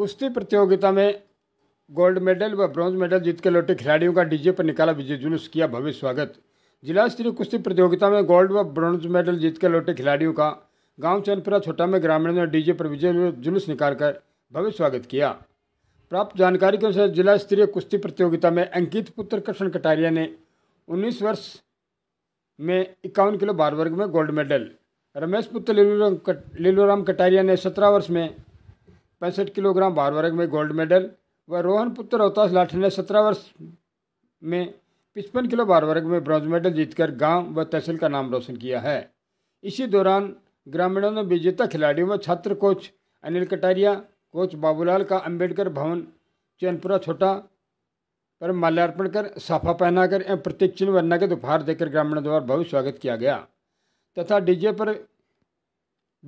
कुश्ती प्रतियोगिता में गोल्ड मेडल व ब्रॉन्ज मेडल जीत के लौटे खिलाड़ियों का डीजे पर निकाला विजय जुलूस किया भव्य स्वागत जिला स्तरीय कुश्ती प्रतियोगिता में गोल्ड व ब्रॉन्ज मेडल जीत के लौटे खिलाड़ियों का गांव चैनपुरा छोटा में ग्रामीणों ने डीजे पर विजय जुलूस निकालकर भव्य स्वागत किया प्राप्त जानकारी के अनुसार जिला स्तरीय कुश्ती प्रतियोगिता में अंकित पुत्र कृष्ण कटारिया ने उन्नीस वर्ष में इक्यावन किलो बार वर्ग में गोल्ड मेडल रमेश पुत्र लीलूराम कटारिया ने सत्रह वर्ष में पैंसठ किलोग्राम भार वर्ग में गोल्ड मेडल व रोहन पुत्र रोहतास लाठी ने सत्रह वर्ष में पचपन किलो भार वर्ग में ब्रॉन्ज मेडल जीतकर गांव व तहसील का नाम रोशन किया है इसी दौरान ग्रामीणों ने विजेता खिलाड़ियों व छात्र कोच अनिल कटारिया कोच बाबूलाल का अंबेडकर भवन चैनपुरा छोटा पर माल्यार्पण कर साफा पहनाकर एवं प्रतीक चिन्ह व नगद उपहार देकर ग्रामीणों द्वारा भव्य स्वागत किया गया तथा डीजे पर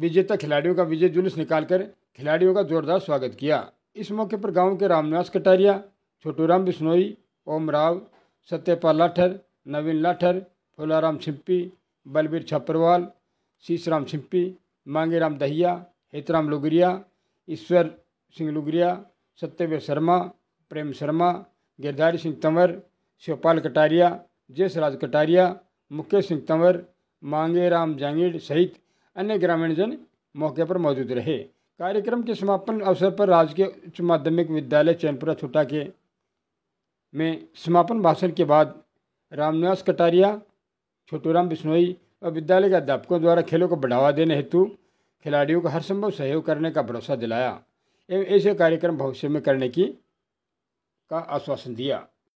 विजेता खिलाड़ियों का विजय जुलूस निकालकर खिलाड़ियों का जोरदार स्वागत किया इस मौके पर गांव के रामनिवास कटारिया छोटूराम बिश्नोई ओम राव सत्यपाल लाठर नवीन लाठर फुलाराम सिंपी बलबीर छापरवाल शीशराम सिंपी मांगेराम दहिया हेतराम लुगरिया ईश्वर सिंह लुगरिया सत्यवीर शर्मा प्रेम शर्मा गिरधारी सिंह तंवर शिवपाल कटारिया जयसराज कटारिया मुकेश सिंह तंवर मांगेराम जांगीड़ सहित अन्य ग्रामीणजन मौके पर मौजूद रहे कार्यक्रम के समापन अवसर पर राजकीय उच्च माध्यमिक विद्यालय चैनपुरा छोटा के में समापन भाषण के बाद रामनिवास कटारिया छोटूराम बिश्नोई और विद्यालय के अध्यापकों द्वारा खेलों को बढ़ावा देने हेतु खिलाड़ियों को हर संभव सहयोग करने का भरोसा दिलाया एवं ऐसे कार्यक्रम भविष्य में करने की का आश्वासन दिया